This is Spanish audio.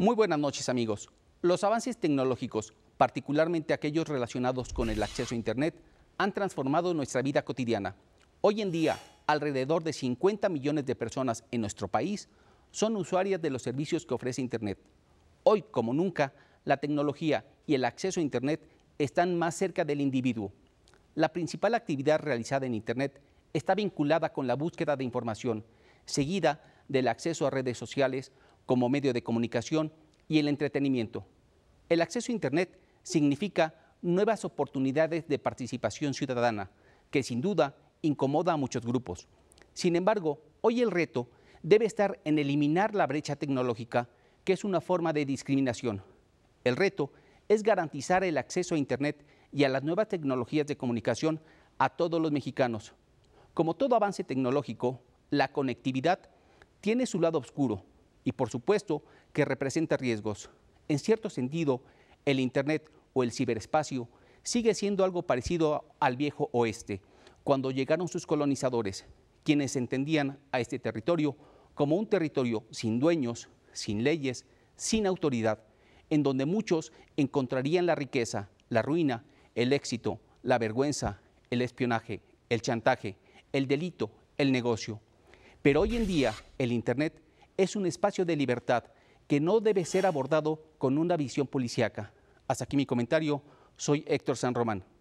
Muy buenas noches amigos. Los avances tecnológicos, particularmente aquellos relacionados con el acceso a Internet, han transformado nuestra vida cotidiana. Hoy en día, alrededor de 50 millones de personas en nuestro país son usuarias de los servicios que ofrece Internet. Hoy, como nunca, la tecnología y el acceso a Internet están más cerca del individuo. La principal actividad realizada en Internet está vinculada con la búsqueda de información, seguida del acceso a redes sociales, como medio de comunicación y el entretenimiento. El acceso a Internet significa nuevas oportunidades de participación ciudadana, que sin duda incomoda a muchos grupos. Sin embargo, hoy el reto debe estar en eliminar la brecha tecnológica, que es una forma de discriminación. El reto es garantizar el acceso a Internet y a las nuevas tecnologías de comunicación a todos los mexicanos. Como todo avance tecnológico, la conectividad tiene su lado oscuro y por supuesto que representa riesgos. En cierto sentido, el Internet o el ciberespacio sigue siendo algo parecido al viejo oeste, cuando llegaron sus colonizadores, quienes entendían a este territorio como un territorio sin dueños, sin leyes, sin autoridad, en donde muchos encontrarían la riqueza, la ruina, el éxito, la vergüenza, el espionaje, el chantaje, el delito, el negocio. Pero hoy en día el Internet es un espacio de libertad que no debe ser abordado con una visión policíaca. Hasta aquí mi comentario. Soy Héctor San Román.